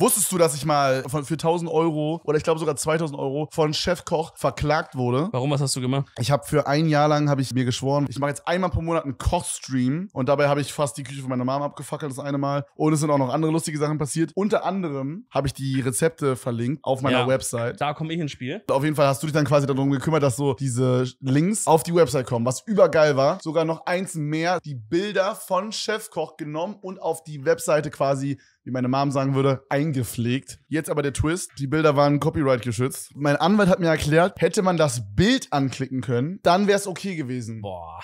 Wusstest du, dass ich mal von, für 1000 Euro oder ich glaube sogar 2000 Euro von Chefkoch verklagt wurde? Warum? Was hast du gemacht? Ich habe für ein Jahr lang habe ich mir geschworen, ich mache jetzt einmal pro Monat einen Kochstream und dabei habe ich fast die Küche von meiner Mama abgefackelt das eine Mal. Und es sind auch noch andere lustige Sachen passiert. Unter anderem habe ich die Rezepte verlinkt auf meiner ja, Website. Da komme ich ins Spiel. Auf jeden Fall hast du dich dann quasi darum gekümmert, dass so diese Links auf die Website kommen, was übergeil war. Sogar noch eins mehr, die Bilder von Chefkoch genommen und auf die Webseite quasi wie meine Mom sagen würde, eingepflegt. Jetzt aber der Twist, die Bilder waren Copyright geschützt. Mein Anwalt hat mir erklärt, hätte man das Bild anklicken können, dann wäre es okay gewesen. Boah.